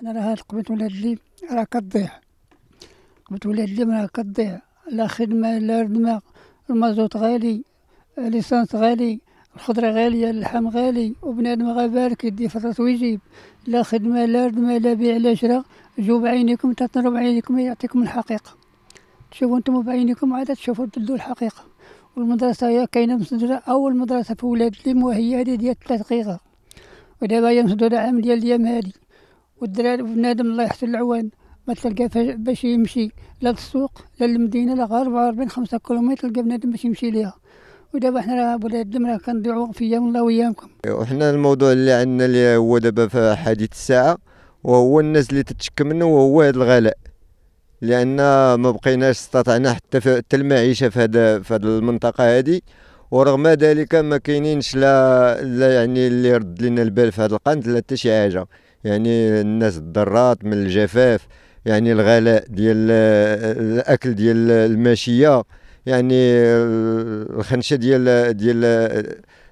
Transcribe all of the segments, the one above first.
حنا راه قبلت ولاد لي راه كتضيع قبلت ولاد لي راه كتضيع لا خدمة لا ردمة المازوت غالي ليسانس غالي الخضرة غالية اللحم غالي وبنادم غا بارك يدي فرص ويجيب لا خدمة لا ردمة لا بيع لا شراء جو بعينيكم تتنروا بعينيكم يعطيكم الحقيقة تشوفوا انتم بعينيكم عاد تشوفوا تدلوا الحقيقة والمدرسة هي كاينة مسدودة أول مدرسة في ولاد اليم وهي هذه ديال ثلاث دقيقة ودابا هي مسدودة عام ديال اليام هادي والدراري بنادم الله يحسن العوان ما تلقى باش يمشي لا للسوق لا للمدينه لا غير 40 5 كيلومتر تلقى بنادم باش يمشي ليها ودابا حنا راه بولاد الدم راه كنضيعوا في ايام الله وياكم وحنا أيوة، الموضوع اللي عندنا اللي هو دابا في حديث الساعه وهو الناس اللي تتشكى منه وهو هذا الغلاء لان ما بقيناش استطعنا حتى حتى المعيشه في هذا في هذه المنطقه هذه ورغم ذلك ما كاينينش لا لا يعني اللي يرد لنا البال في هذا القند لا حتى شي حاجه يعني الناس الضرات من الجفاف يعني الغلاء ديال الاكل ديال الماشيه يعني الخنشه ديال ديال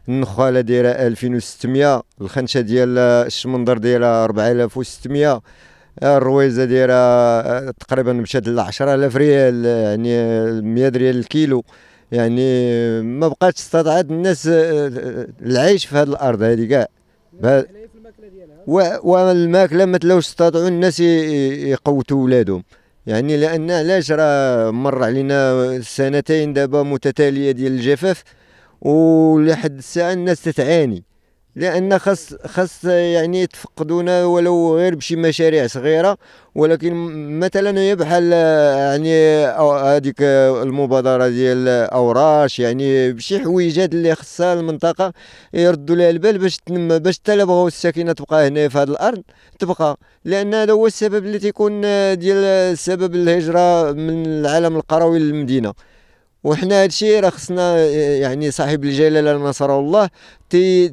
النخاله دايره 2600 الخنشه ديال الشمندر دايره 4600 الرويزه دايره تقريبا مشات ل 10000 ريال يعني 100 ريال الكيلو يعني ما بقاتش استطاعت الناس العيش في هذه الارض هذه كاع والماكله ما تلاوش استطاعوا الناس يقوتوا ولادهم يعني لان علاش راه مر علينا سنتين دابا متتاليه ديال الجفاف ولحد الساعه الناس تتعاني لان خاص خاص يعني تفقدونا ولو غير بشي مشاريع صغيره ولكن مثلا هي بحال يعني هذيك المبادره ديال اوراش يعني بشي حويجات اللي خصها المنطقه يردوا لها البال باش تنمى باش حتى بغاو الساكنه تبقى هنا في هذه الارض تبقى لان هذا هو السبب اللي تيكون ديال سبب الهجره من العالم القروي للمدينه وحنا هادشي راه خصنا يعني صاحب الجلاله نصر الله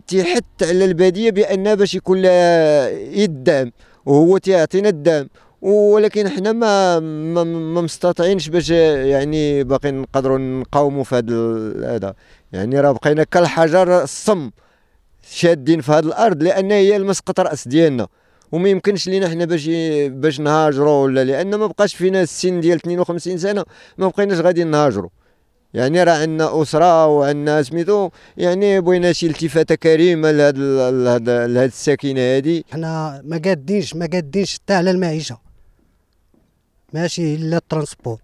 تيحث على الباديه بان باش يكون لها يد وهو تيعطينا الدعم ولكن حنا ما ما, مستطعينش باش يعني باقي نقدروا نقاوموا في هذا هذا يعني راه بقينا كالحجر الصم شادين في هذه الارض لان هي المسقط راس ديالنا وما يمكنش لينا حنا باش باش نهاجروا ولا لان ما بقاش فينا السن ديال 52 سنه ما بقيناش غادي نهاجروا يعني راه عندنا اسره وعندنا سميتو يعني بغينا شي التفاته كريمه لهاد لهاد لهاد الساكنه هادي حنا ما قادينش ما قادينش حتى على المعيشه ماشي الا الترونسبور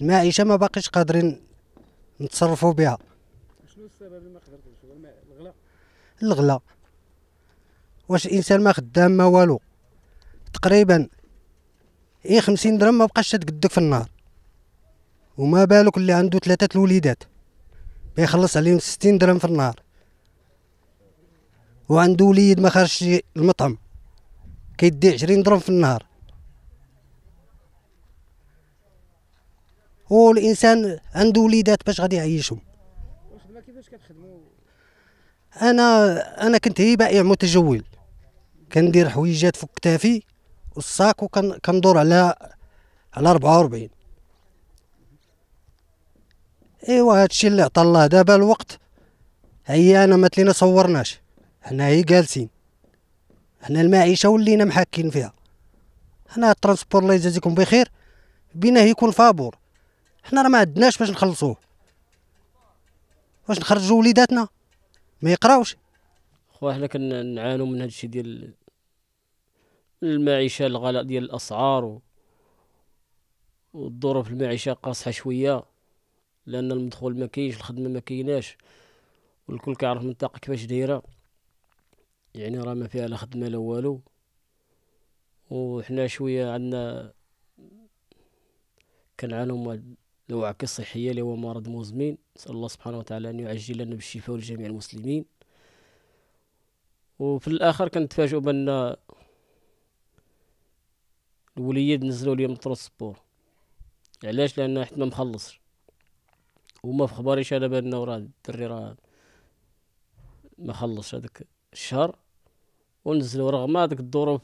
المعيشه ما باقيش قادرين نتصرفوا بها شنو السبب اللي ما قدرتوش هو الغلا الغلا واش الانسان ما خدام ما والو تقريبا اي 50 درهم ما بقاش تقدك في النهار وما بالك اللي عنده ثلاثة الوليدات بيخلص عليهم ستين درهم في النهار وعنده وليد ما خرجش المطعم كيدي عشرين درهم في النهار والانسان عنده وليدات باش غادي يعيشهم انا انا كنت هي بائع متجول كندير حويجات فوق كتافي والصاك وكندور على على 44 ايوا هادشي اللي عطى الله دابا الوقت هي انا ما تلينا صورناش حنا هي جالسين حنا المعيشه ولينا محاكين فيها حنا الترانسبور الله يجازيكم بخير بينا يكون فابور حنا راه ما عندناش باش نخلصوه واش نخرجوا وليداتنا ما يقراوش خويا حنا كنعانوا من هادشي ديال المعيشه الغلاء ديال الاسعار و... والظروف المعيشه قاصحه شويه لان المدخول ما كاينش الخدمه ما كايناش والكل كيعرف المنطقه كيفاش دايره يعني راه ما فيها لا خدمه لا والو وحنا شويه عندنا كنعانوا الوعكة الصحية اللي هو مرض مزمن نسأل الله سبحانه وتعالى أن يعجل لنا بالشفاء ولجميع المسلمين وفي الآخر كنتفاجئوا بأن الوليد نزلوا لي من السبور علاش لأن حتى ما مخلصش وما في خباري انا بانه راه الدري راه ما خلص هذاك الشهر ونزلوا رغم هذيك الظروف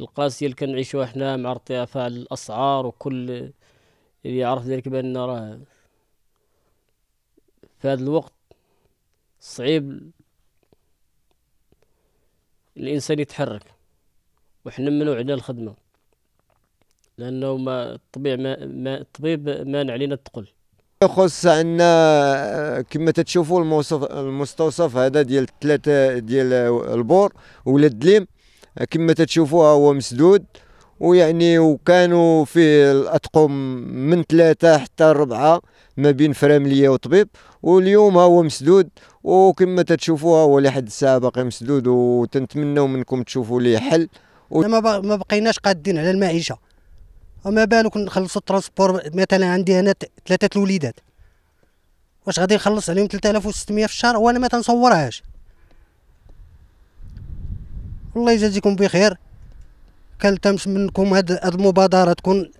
القاسيه اللي كنعيشوها حنا مع ارتفاع الاسعار وكل اللي يعني يعرف ذلك بان راه في هذا الوقت صعيب الانسان يتحرك وحنا ممنوع على الخدمه لانه ما الطبيب ما, ما الطبيب مانع علينا التقل يخص عندنا آه، كما تتشوفوا الموصف المستوصف هذا ديال ثلاثه ديال البور ولا الدليم كما تتشوفوا هو مسدود ويعني وكانوا فيه الاطقم من ثلاثه حتى ربعه ما بين فرامليه وطبيب واليوم هو مسدود وكما تتشوفوا هو لحد الساعه باقي مسدود وتنتمنوا منكم تشوفوا ليه حل و... ما بقيناش قادين على المعيشه وما بالك نخلص الترانسبور مثلا عندي انا ثلاثه الوليدات واش غادي نخلص عليهم 3600 في الشهر وانا ما تنصورهاش الله يجازيكم بخير كنلتمس منكم هاد المبادره تكون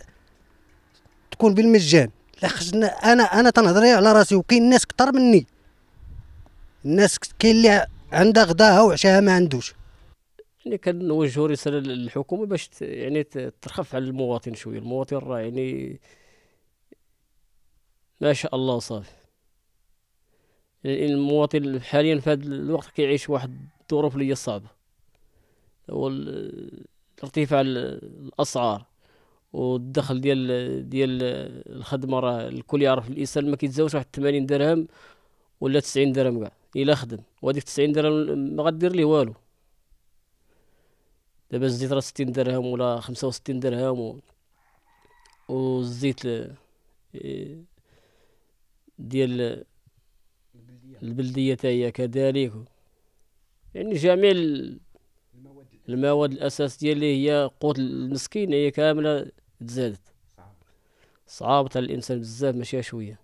تكون بالمجان لحقنا انا انا تنهضر على راسي وكاين ناس كتر مني الناس كاين اللي عندها غداها وعشاها ما عندوش يعني كنوجهوا رساله للحكومه باش يعني ترخف على المواطن شويه المواطن راه يعني ما شاء الله صافي يعني المواطن حاليا في هذا الوقت كيعيش واحد الظروف اللي هي صعبه ارتفاع الاسعار والدخل ديال ديال الخدمه راه الكل يعرف الانسان ما كيتزاوش واحد 80 درهم ولا 90 درهم كاع الا خدم وهذيك 90 درهم ما غدير ليه والو دابا الزيت راه ستين درهم ولا خمسة وستين درهم و... والزيت آه، ديال البلدية تاهي هي كذلك يعني جميع المواد الأساسية اللي هي قوت المسكين هي كاملة تزادت صعبت على الإنسان بزاف ماشي شوية